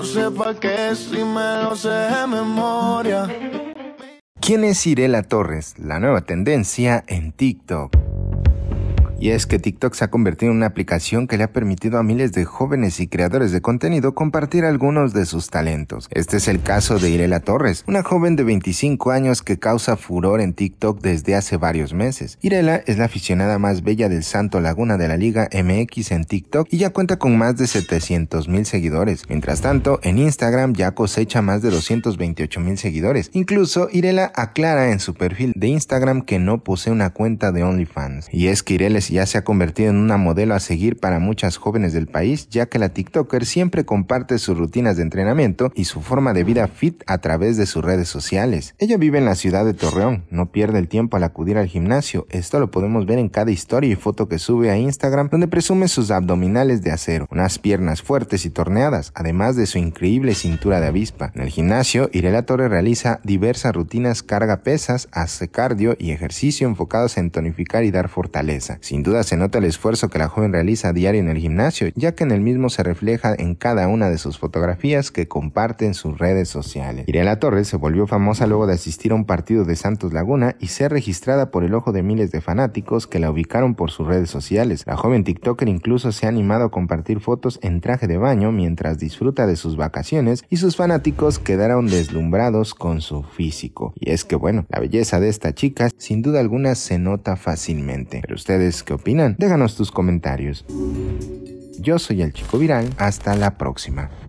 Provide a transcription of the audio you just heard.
No sé si me sé de memoria. ¿Quién es Irela Torres, la nueva tendencia en TikTok? Y es que TikTok se ha convertido en una aplicación que le ha permitido a miles de jóvenes y creadores de contenido compartir algunos de sus talentos. Este es el caso de Irela Torres, una joven de 25 años que causa furor en TikTok desde hace varios meses. Irela es la aficionada más bella del Santo Laguna de la Liga MX en TikTok y ya cuenta con más de 700 mil seguidores. Mientras tanto, en Instagram ya cosecha más de 228 mil seguidores. Incluso Irela aclara en su perfil de Instagram que no posee una cuenta de OnlyFans. Y es que Irela es ya se ha convertido en una modelo a seguir para muchas jóvenes del país, ya que la TikToker siempre comparte sus rutinas de entrenamiento y su forma de vida fit a través de sus redes sociales. Ella vive en la ciudad de Torreón, no pierde el tiempo al acudir al gimnasio, esto lo podemos ver en cada historia y foto que sube a Instagram, donde presume sus abdominales de acero, unas piernas fuertes y torneadas, además de su increíble cintura de avispa. En el gimnasio, Irela Torre realiza diversas rutinas carga pesas, hace cardio y ejercicio enfocados en tonificar y dar fortaleza. Sin duda se nota el esfuerzo que la joven realiza a diario en el gimnasio, ya que en el mismo se refleja en cada una de sus fotografías que comparte en sus redes sociales. La Torres se volvió famosa luego de asistir a un partido de Santos Laguna y ser registrada por el ojo de miles de fanáticos que la ubicaron por sus redes sociales. La joven TikToker incluso se ha animado a compartir fotos en traje de baño mientras disfruta de sus vacaciones y sus fanáticos quedaron deslumbrados con su físico. Y es que bueno, la belleza de esta chica sin duda alguna se nota fácilmente. Pero ustedes qué opinan. Déjanos tus comentarios. Yo soy el Chico Viral. Hasta la próxima.